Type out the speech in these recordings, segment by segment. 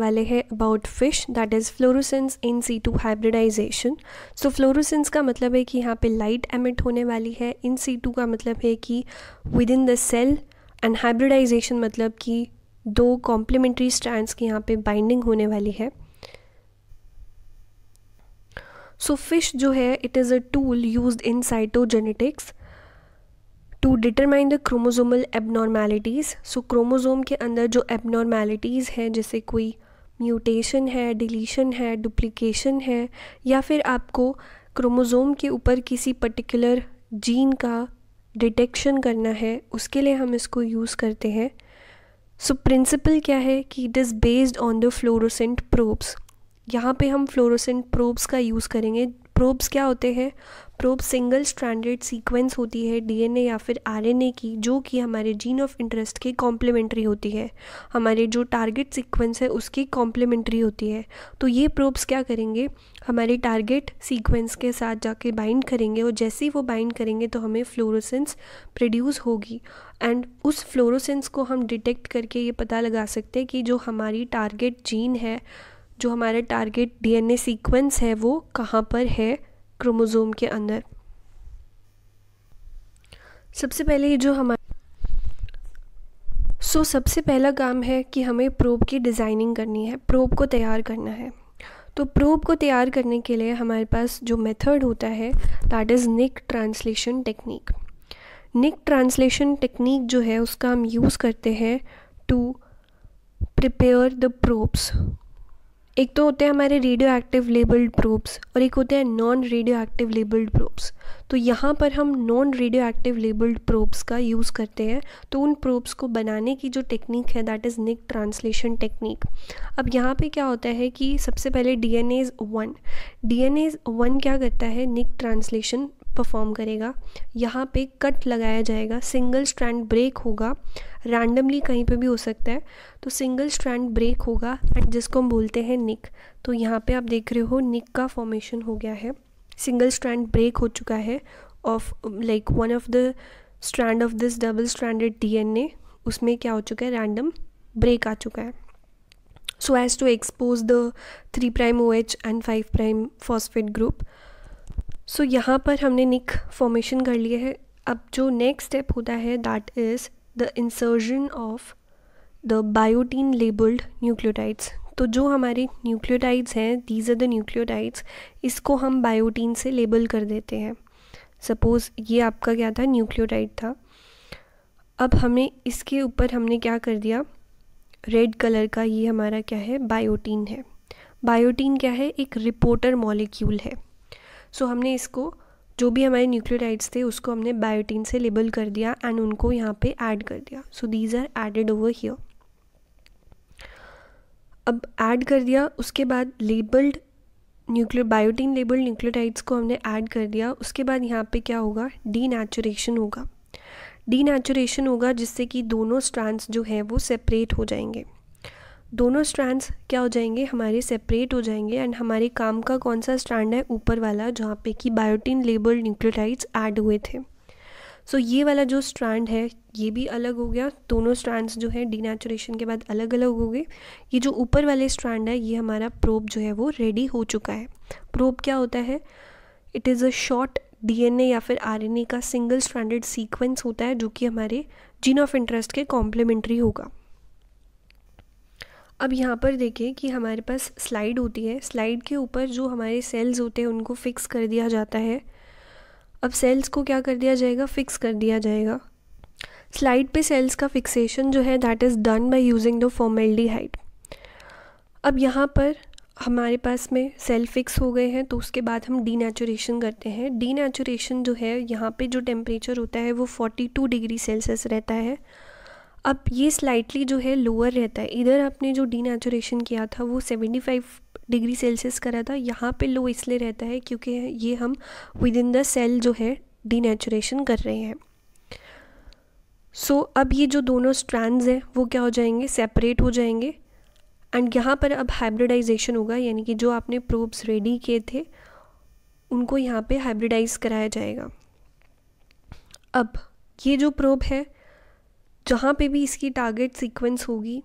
वाले हैं about fish that is fluorescence in situ hybridisation so fluorescence का मतलब है कि यहाँ पे लाइट एमिट होने वाली है इन सी टू का मतलब है कि within the cell and hybridisation मतलब कि दो कॉम्प्लीमेंट्री स्टैंड की यहाँ पे बाइंडिंग होने वाली है सो so, फिश जो है it is a tool use in cytogenetics to determine the chromosomal abnormalities so chromosome के अंदर जो एबनॉर्मेलिटीज़ हैं जैसे कोई म्यूटेशन है डिलीशन है डुप्लीकेशन है या फिर आपको क्रोमोज़ोम के ऊपर किसी पर्टिकुलर जीन का डिटेक्शन करना है उसके लिए हम इसको यूज़ करते हैं सो so, प्रिंसिपल क्या है कि it is based on the fluorescent probes यहाँ पे हम फ्लोरोसेंट प्रोब्स का यूज़ करेंगे प्रोब्स क्या होते हैं प्रोब सिंगल स्ट्रैंडेड सीक्वेंस होती है डीएनए या फिर आरएनए की जो कि हमारे जीन ऑफ इंटरेस्ट की कॉम्प्लीमेंट्री होती है हमारे जो टारगेट सीक्वेंस है उसकी कॉम्प्लीमेंट्री होती है तो ये प्रोब्स क्या करेंगे हमारे टारगेट सीक्वेंस के साथ जाके बाइंड करेंगे और जैसे ही वो बाइंड करेंगे तो हमें फ्लोरोसेंस प्रोड्यूस होगी एंड उस फ्लोरोसेंस को हम डिटेक्ट करके ये पता लगा सकते हैं कि जो हमारी टारगेट जीन है जो हमारे टारगेट डीएनए सीक्वेंस है वो कहाँ पर है क्रोमोज़ोम के अंदर सबसे पहले ये जो हमारे सो so, सबसे पहला काम है कि हमें प्रोब की डिज़ाइनिंग करनी है प्रोब को तैयार करना है तो प्रोब को तैयार करने के लिए हमारे पास जो मेथड होता है that is nick translation technique nick translation technique जो है उसका हम यूज़ करते हैं टू प्रिपेयर द प्रोब्स एक तो होते हैं हमारे रेडियो एक्टिव लेबल्ड प्रोब्स और एक होते हैं non radioactive labelled probes तो यहाँ पर हम non radioactive labelled probes का यूज़ करते हैं तो उन प्रोब्स को बनाने की जो टेक्निक है that is nick translation technique अब यहाँ पे क्या होता है कि सबसे पहले DNase one DNase one क्या करता है निक ट्रांसलेशन परफॉर्म करेगा यहाँ पे कट लगाया जाएगा सिंगल स्ट्रैंड ब्रेक होगा रैंडमली कहीं पे भी हो सकता है तो सिंगल स्ट्रैंड ब्रेक होगा एंड जिसको हम बोलते हैं निक तो यहाँ पे आप देख रहे हो निक का फॉर्मेशन हो गया है सिंगल स्ट्रैंड ब्रेक हो चुका है of like one of the strand of this double stranded D उसमें क्या हो चुका है रैंडम ब्रेक आ चुका है so to expose the three prime O and five prime phosphate group so so, यहाँ पर हमने निक फॉर्मेशन कर लिए है अब जो नेक्स्ट स्टेप होता है that is the insertion of the biotin labelled nucleotides तो जो हमारे न्यूक्लियोटाइड्स हैं दीज आर द न्यूक्लियोटाइड्स इसको हम बायोटीन से लेबल कर देते हैं सपोज़ ये आपका क्या था न्यूक्लियोटाइड था अब हमें इसके ऊपर हमने क्या कर दिया रेड कलर का ये हमारा क्या है बायोटीन है बायोटीन क्या है एक रिपोर्टर मॉलिक्यूल है सो हमने इसको जो भी हमारे न्यूक्लियोटाइड्स थे उसको हमने बायोटीन से लेबल कर दिया एंड उनको यहाँ पे ऐड कर दिया so these are added over here अब ऐड कर दिया उसके बाद labelled nucleo biotin labelled nucleotides को हमने ऐड कर दिया उसके बाद यहाँ पे क्या होगा डी होगा डी होगा जिससे कि दोनों स्ट्रैंड्स जो हैं वो सेपरेट हो जाएंगे दोनों स्ट्रैंड्स क्या हो जाएंगे हमारे सेपरेट हो जाएंगे एंड हमारे काम का कौन सा स्ट्रैंड है ऊपर वाला जहाँ पे कि बायोटिन लेबल न्यूक्लियोटाइड्स ऐड हुए थे सो so, ये वाला जो स्ट्रैंड है ये भी अलग हो गया दोनों स्ट्रैंड्स जो है डीनेचुरेशन के बाद अलग अलग हो गए ये जो ऊपर वाले स्ट्रैंड है ये हमारा प्रोप जो है वो रेडी हो चुका है प्रोप क्या होता है it is a short DNA या फिर आरएनए का सिंगल स्ट्रैंडेड सीक्वेंस होता है जो कि हमारे जीन ऑफ इंटरेस्ट के कॉम्प्लीमेंट्री होगा अब यहाँ पर देखें कि हमारे पास स्लाइड होती है स्लाइड के ऊपर जो हमारे सेल्स होते हैं उनको फ़िक्स कर दिया जाता है अब सेल्स को क्या कर दिया जाएगा फ़िक्स कर दिया जाएगा स्लाइड पे सेल्स का फिक्सेशन जो है that is done by using the formaldehyde अब यहाँ पर हमारे पास में सेल फिक्स हो गए हैं तो उसके बाद हम डीनेचुरेशन करते हैं डीनेचुरेशन जो है यहाँ पे जो टेम्परेचर होता है वो 42 डिग्री सेल्सियस रहता है अब ये स्लाइटली जो है लोअर रहता है इधर आपने जो डी नेचुरेशन किया था वो सेवेंटी फाइव डिग्री सेल्सियस करा था यहाँ पे लो इसलिए रहता है क्योंकि ये हम विद इन द सेल जो है डी नेचुरेशन कर रहे हैं सो so, अब ये जो दोनों स्ट्रैंड्स हैं वो क्या हो जाएंगे सेपरेट हो जाएंगे एंड यहाँ पर अब हाइब्रिडाइजेशन होगा यानी कि जो आपने प्रोब्स रेडी किए थे उनको यहाँ पे हाइब्रिडाइज कराया जाएगा अब ये जो प्रोब है जहाँ पे भी इसकी टारगेट सीक्वेंस होगी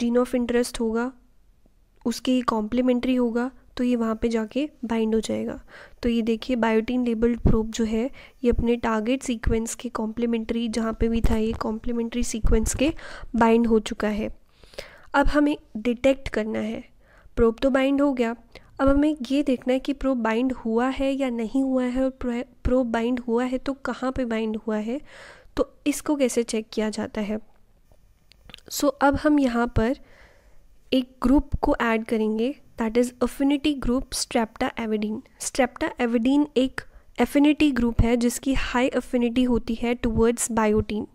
जीन ऑफ इंटरेस्ट होगा उसके ही कॉम्प्लीमेंट्री होगा तो ये वहाँ पे जाके बाइंड हो जाएगा तो ये देखिए बायोटीन लेबल्ड प्रोब जो है ये अपने टारगेट सीक्वेंस के कॉम्प्लीमेंट्री जहाँ पे भी था ये कॉम्प्लीमेंट्री सीक्वेंस के बाइंड हो चुका है अब हमें डिटेक्ट करना है प्रोब तो बाइंड हो गया अब हमें ये देखना है कि प्रोब बाइंड हुआ है या नहीं हुआ है और प्रोब बाइंड हुआ है तो कहाँ पर बाइंड हुआ है तो इसको कैसे चेक किया जाता है सो so, अब हम यहाँ पर एक ग्रुप को ऐड करेंगे that is affinity group streptavidin streptavidin एक एफिनिटी ग्रुप है जिसकी हाई अफिनिटी होती है टूवर्ड्स बायोटीन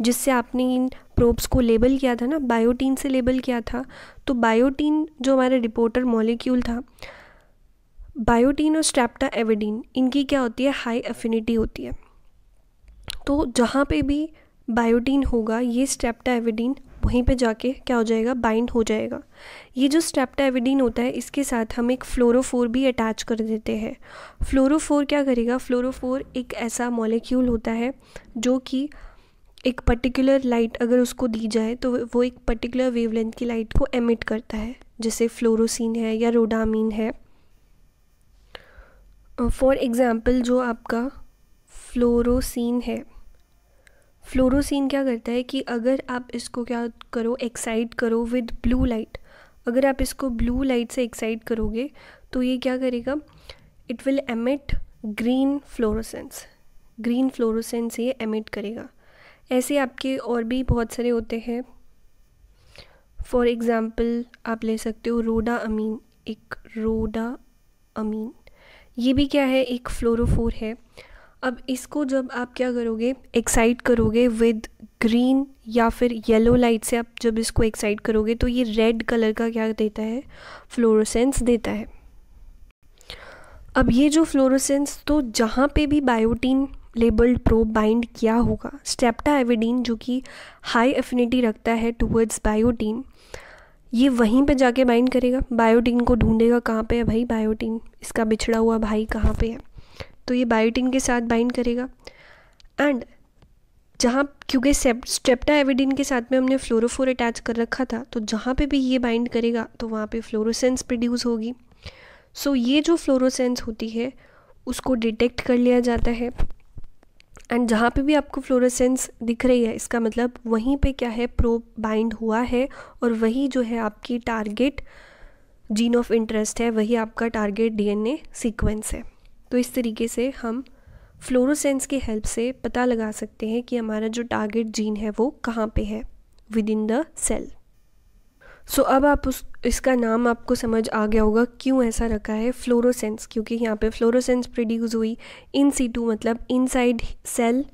जिससे आपने इन प्रोब्स को लेबल किया था ना बायोटीन से लेबल किया था तो बायोटीन जो हमारा रिपोर्टर मॉलिक्यूल था बायोटीन और स्ट्रेप्टा एविडीन इनकी क्या होती है हाई अफिनिटी होती है तो जहाँ पे भी बायोडीन होगा ये स्टेप्टाविडीन वहीं पे जाके क्या हो जाएगा बाइंड हो जाएगा ये जो स्ट्रेप्टाविडीन होता है इसके साथ हम एक फ्लोरोफोर भी अटैच कर देते हैं फ्लोरोफोर क्या करेगा फ्लोरोफोर एक ऐसा मॉलिक्यूल होता है जो कि एक पर्टिकुलर लाइट अगर उसको दी जाए तो वो एक पर्टिकुलर वेवलेंथ की लाइट को एमिट करता है जैसे फ्लोरोसिन है या रोडामीन है फॉर uh, एग्ज़ाम्पल जो आपका फ्लोरोसिन है फ्लोरोसिन क्या करता है कि अगर आप इसको क्या करो एक्साइट करो विद ब्लू लाइट अगर आप इसको ब्लू लाइट से एक्साइट करोगे तो ये क्या करेगा it will emit green fluorescence green fluorescence ये एमिट करेगा ऐसे आपके और भी बहुत सारे होते हैं फॉर एग्ज़ाम्पल आप ले सकते हो रोडा अमीन एक रोडा अमीन ये भी क्या है एक फ्लोरोफोर है अब इसको जब आप क्या करोगे एक्साइट करोगे विद ग्रीन या फिर येलो लाइट से आप जब इसको एक्साइट करोगे तो ये रेड कलर का क्या देता है फ्लोरोसेंस देता है अब ये जो फ्लोरोसेंस तो जहाँ पे भी बायोटीन लेबल्ड प्रो बाइंड किया होगा स्टेप्टा एविडीन जो कि हाई एफिनिटी रखता है टूवर्ड्स बायोटीन ये वहीं पे जाके बाइंड करेगा बायोटीन को ढूंढेगा कहाँ पे है भाई बायोटीन इसका बिछड़ा हुआ भाई कहाँ पे है तो ये बायोटिन के साथ बाइंड करेगा एंड जहाँ क्योंकि स्ट्रेप्टा एविडिन के साथ में हमने फ्लोरोफोर अटैच कर रखा था तो जहाँ पे भी ये बाइंड करेगा तो वहाँ पे फ्लोरोसेंस प्रोड्यूस होगी सो so, ये जो फ्लोरोसेंस होती है उसको डिटेक्ट कर लिया जाता है एंड जहाँ पे भी आपको फ्लोरोसेंस दिख रही है इसका मतलब वहीं पे क्या है प्रो बाइंड हुआ है और वही जो है आपकी टारगेट जीन ऑफ इंटरेस्ट है वही आपका टारगेट डीएनए सीक्वेंस है तो इस तरीके से हम फ्लोरोसेंस की हेल्प से पता लगा सकते हैं कि हमारा जो टारगेट जीन है वो कहाँ पे है within the cell so अब आप उस इसका नाम आपको समझ आ गया होगा क्यों ऐसा रखा है फ्लोरोसेंस क्योंकि यहाँ पे फ्लोरोसेंस प्रोड्यूस हुई इन सी टू मतलब साइड सेल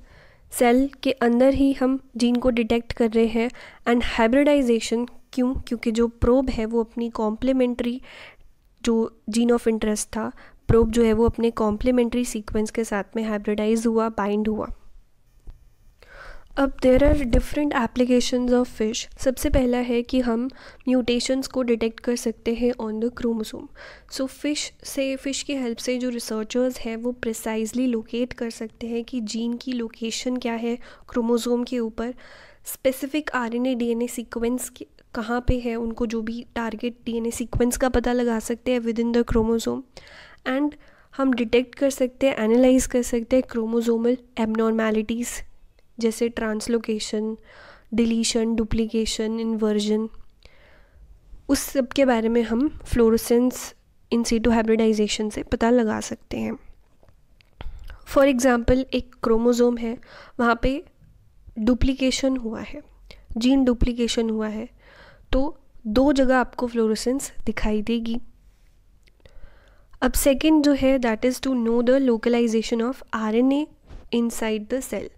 सेल के अंदर ही हम जीन को डिटेक्ट कर रहे हैं एंड हाइब्रिडाइजेशन क्यों क्योंकि जो प्रोब है वो अपनी कॉम्प्लीमेंट्री जो जीन ऑफ इंटरेस्ट था प्रोब जो है वो अपने कॉम्प्लीमेंट्री सीक्वेंस के साथ में हाइब्रिडाइज हुआ बाइंड हुआ अब there are different applications of fish सबसे पहला है कि हम म्यूटेशंस को डिटेक्ट कर सकते हैं on the chromosome so fish से फिश की हेल्प से जो रिसर्चर्स हैं वो प्रिसाइजली लोकेट कर सकते हैं कि जीन की लोकेशन क्या है क्रोमोसोम के ऊपर स्पेसिफिक आरएनए डीएनए सीक्वेंस कहाँ पे है उनको जो भी टारगेट डीएनए सीक्वेंस का पता लगा सकते हैं within the chromosome and हम डिटेक्ट कर सकते हैं एनालाइज कर सकते हैं क्रोमोजोमल एबनॉर्मैलिटीज़ जैसे ट्रांसलोकेशन डिलीशन डुप्लीकेशन इन्वर्जन उस सब के बारे में हम फ्लोरोसेंस इन सीटो हाइब्रिडाइजेशन से पता लगा सकते हैं फॉर एग्ज़ाम्पल एक क्रोमोज़ोम है वहाँ पे डुप्लीकेशन हुआ है जीन डुप्लीकेशन हुआ है तो दो जगह आपको फ्लोरोसेंस दिखाई देगी अब सेकेंड जो है that is to know the localisation of R N A inside the cell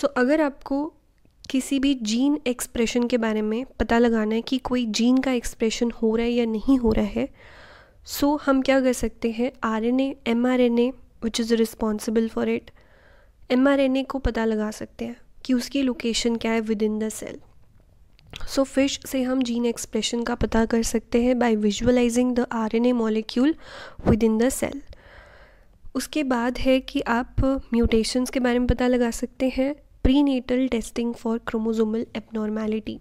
so अगर आपको किसी भी जीन एक्सप्रेशन के बारे में पता लगाना है कि कोई जीन का एक्सप्रेशन हो रहा है या नहीं हो रहा है सो so, हम क्या कर सकते हैं R N A M R N A which is responsible for it M R N A को पता लगा सकते हैं कि उसकी लोकेशन क्या है within the cell so so, fish से हम जीन एक्सप्रेशन का पता कर सकते हैं by visualising the RNA molecule within the cell उसके बाद है कि आप म्यूटेशंस के बारे में पता लगा सकते हैं prenatal testing for chromosomal abnormality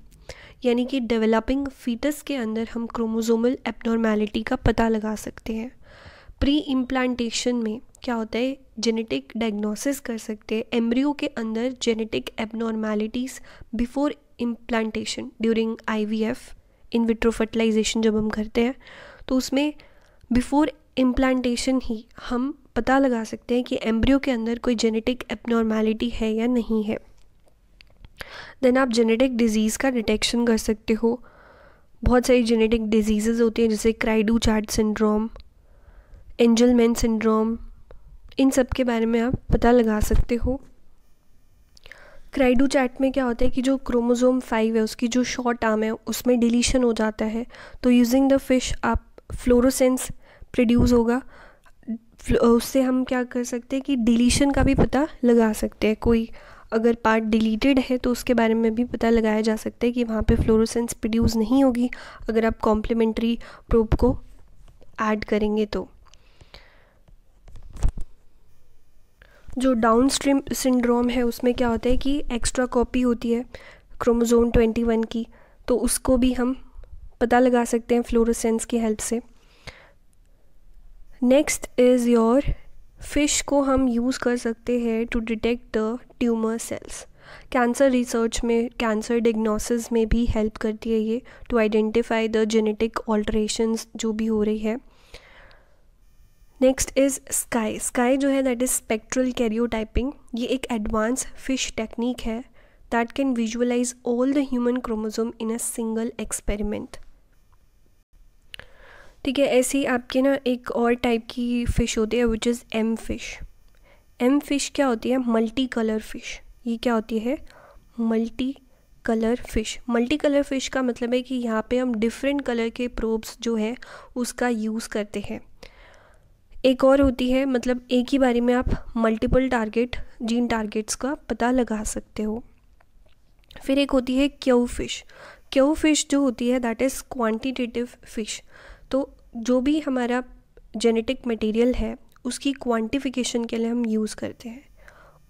यानी कि डेवलपिंग फीटस के अंदर हम क्रोमोजोमल एबनॉर्मैलिटी का पता लगा सकते हैं प्री इम्प्लांटेशन में क्या होता है जेनेटिक डायग्नोसिस कर सकते हैं एम्ब्रियो के अंदर genetic abnormalities before implantation during F in vitro fertilisation जब हम करते हैं तो उसमें बिफोर इम्प्लांटेशन ही हम पता लगा सकते हैं कि एम्ब्रियो के अंदर कोई जेनेटिक एबनॉर्मैलिटी है या नहीं है देन आप जेनेटिक डिजीज़ का डिटेक्शन कर सकते हो बहुत सारी जेनेटिक डिजीज़ होती हैं जैसे cri du chat syndrome Angelman syndrome इन सब के बारे में आप पता लगा सकते हो क्राइडू चैट में क्या होता है कि जो क्रोमोजोम फाइव है उसकी जो शॉर्ट आर्म है उसमें डिलीशन हो जाता है तो यूजिंग द फिश आप फ्लोरोसेंस प्रोड्यूस होगा उससे हम क्या कर सकते हैं कि डिलीशन का भी पता लगा सकते हैं कोई अगर पार्ट डिलीटेड है तो उसके बारे में भी पता लगाया जा सकता है कि वहाँ पे फ्लोरोसेंस प्रोड्यूस नहीं होगी अगर आप कॉम्प्लीमेंट्री प्रोब को ऐड करेंगे तो जो डाउन स्ट्रीम सिंड्रोम है उसमें क्या होता है कि एक्स्ट्रा कॉपी होती है क्रोमोज़ोम 21 की तो उसको भी हम पता लगा सकते हैं फ्लोरोसेंस की हेल्प से नेक्स्ट इज़ योर फिश को हम यूज़ कर सकते हैं to detect the tumour cells cancer research में कैंसर डिग्नोसिस में भी हेल्प करती है ये to identify the genetic alterations जो भी हो रही है नेक्स्ट इज स्काई स्काई जो है दैट इज़ स्पेक्ट्रल कैरियोटाइपिंग ये एक एडवांस फिश टेक्निक है that can visualize all the human chromosome in a single experiment ठीक है ऐसे ही आपके ना एक और टाइप की फ़िश होती है which is M FISH M FISH क्या होती है मल्टी कलर फिश ये क्या होती है multi colour FISH multi colour FISH का मतलब है कि यहाँ पे हम डिफरेंट कलर के प्रोब्स जो है उसका यूज़ करते हैं एक और होती है मतलब एक ही बारी में आप मल्टीपल टारगेट जीन टारगेट्स का पता लगा सकते हो फिर एक होती है क्यू फिश क्यू फिश जो होती है दैट इज़ क्वांटिटेटिव फिश तो जो भी हमारा जेनेटिक मटेरियल है उसकी क्वांटिफिकेशन के लिए हम यूज़ करते हैं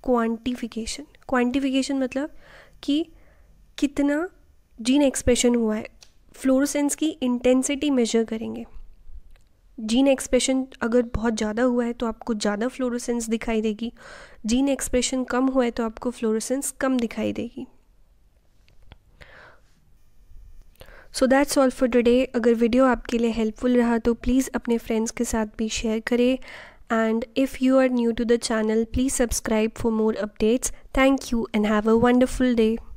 क्वांटिफिकेशन क्वांटिफिकेशन मतलब कि कितना जीन एक्सप्रेशन हुआ है फ्लोरोसेंस की इंटेंसिटी मेजर करेंगे जीन एक्सप्रेशन अगर बहुत ज़्यादा हुआ है तो आपको ज़्यादा फ्लोरोसेंस दिखाई देगी जीन एक्सप्रेशन कम हुआ है तो आपको फ्लोरोसेंस कम दिखाई देगी so that's all for today अगर वीडियो आपके लिए हेल्पफुल रहा तो प्लीज़ अपने फ्रेंड्स के साथ भी शेयर करें and if you are new to the channel please subscribe for more updates thank you and have a wonderful day